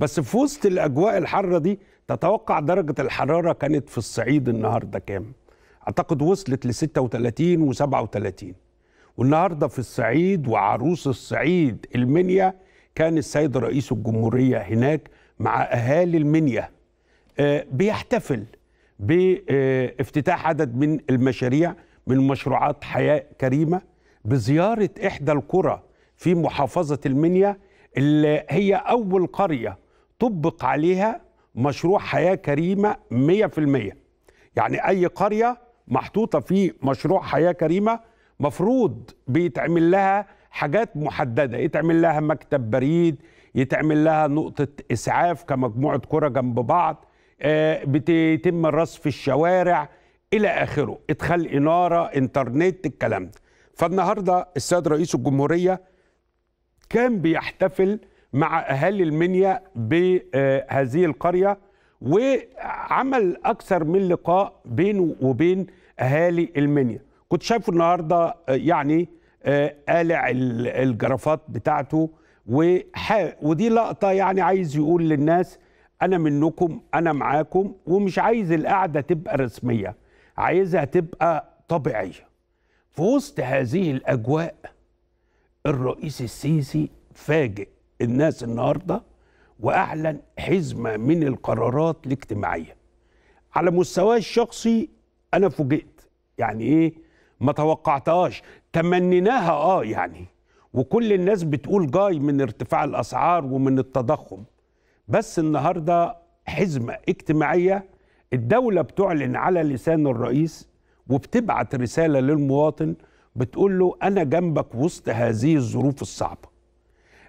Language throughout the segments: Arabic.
بس في وسط الاجواء الحاره دي تتوقع درجه الحراره كانت في الصعيد النهارده كام اعتقد وصلت ل 36 و37 والنهارده في الصعيد وعروس الصعيد المنيا كان السيد رئيس الجمهوريه هناك مع اهالي المنيا آه، بيحتفل بافتتاح عدد من المشاريع من مشروعات حياه كريمه بزياره احدى القرى في محافظه المنيا اللي هي اول قريه طبق عليها مشروع حياة كريمة 100% يعني أي قرية محطوطة في مشروع حياة كريمة مفروض بيتعمل لها حاجات محددة يتعمل لها مكتب بريد يتعمل لها نقطة إسعاف كمجموعة كرة جنب بعض آه، بتتم الرصف الشوارع إلى آخره إدخال إنارة إنترنت الكلام ده فالنهاردة السيد رئيس الجمهورية كان بيحتفل مع أهالي المنيا بهذه القرية وعمل أكثر من لقاء بينه وبين أهالي المنيا كنت شايفه النهاردة يعني آه، قالع الجرافات بتاعته ودي لقطة يعني عايز يقول للناس أنا منكم أنا معاكم ومش عايز القعدة تبقى رسمية عايزها تبقى طبيعية في وسط هذه الأجواء الرئيس السيسي فاجئ الناس النهارده واعلن حزمه من القرارات الاجتماعيه على مستواي الشخصي انا فوجئت يعني ايه ما توقعتهاش تمنيناها اه يعني وكل الناس بتقول جاي من ارتفاع الاسعار ومن التضخم بس النهارده حزمه اجتماعيه الدوله بتعلن على لسان الرئيس وبتبعت رساله للمواطن بتقول له انا جنبك وسط هذه الظروف الصعبه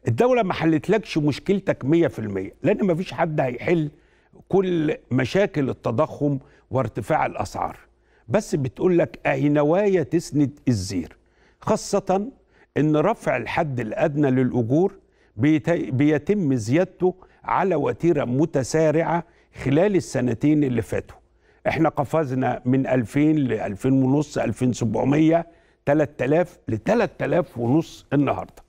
الدوله ما حلتلكش مشكلتك 100% لان ما فيش حد هيحل كل مشاكل التضخم وارتفاع الاسعار بس بتقول لك اهي نوايا تسند الزير خاصه ان رفع الحد الادنى للاجور بيتم زيادته على وتيره متسارعه خلال السنتين اللي فاتوا احنا قفزنا من 2000 ل 2000 ونص 2700 3000 ل 3000 ونص النهارده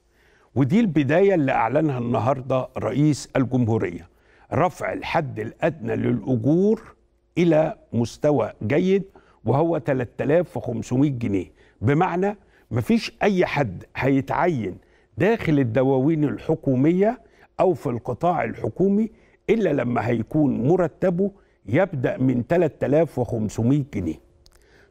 ودي البداية اللي أعلنها النهاردة رئيس الجمهورية رفع الحد الأدنى للأجور إلى مستوى جيد وهو 3500 جنيه بمعنى مفيش أي حد هيتعين داخل الدواوين الحكومية أو في القطاع الحكومي إلا لما هيكون مرتبه يبدأ من 3500 جنيه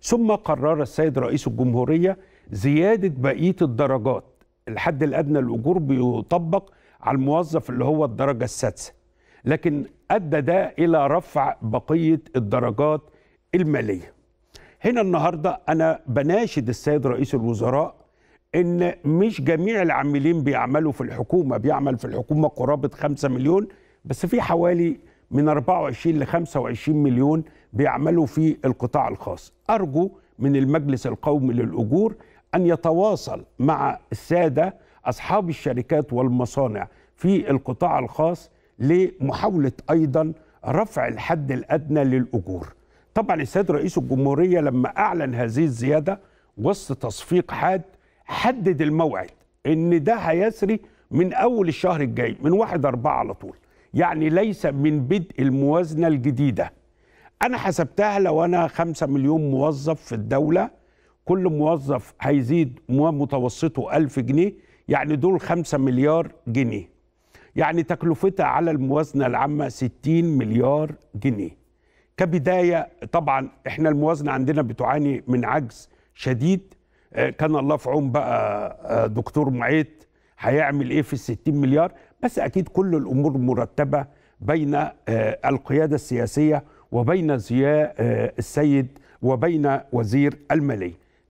ثم قرر السيد رئيس الجمهورية زيادة بقية الدرجات الحد الادنى للاجور بيطبق على الموظف اللي هو الدرجه السادسه لكن ادى ده الى رفع بقيه الدرجات الماليه هنا النهارده انا بناشد السيد رئيس الوزراء ان مش جميع العاملين بيعملوا في الحكومه بيعمل في الحكومه قرابه 5 مليون بس في حوالي من 24 ل 25 مليون بيعملوا في القطاع الخاص ارجو من المجلس القومي للاجور أن يتواصل مع السادة أصحاب الشركات والمصانع في القطاع الخاص لمحاولة أيضا رفع الحد الأدنى للأجور طبعا السيد رئيس الجمهورية لما أعلن هذه الزيادة وسط تصفيق حاد حدد الموعد ان ده هيسري من اول الشهر الجاي من واحد أربعة على طول يعني ليس من بدء الموازنة الجديدة أنا حسبتها لو أنا خمسة مليون موظف في الدولة كل موظف هيزيد متوسطه 1000 جنيه يعني دول 5 مليار جنيه يعني تكلفتها على الموازنة العامة 60 مليار جنيه كبداية طبعا احنا الموازنة عندنا بتعاني من عجز شديد آه، كان الله في عون بقى آه، دكتور معيط هيعمل ايه في ال 60 مليار بس اكيد كل الامور مرتبه بين آه، القياده السياسيه وبين زياء السيد وبين وزير الماليه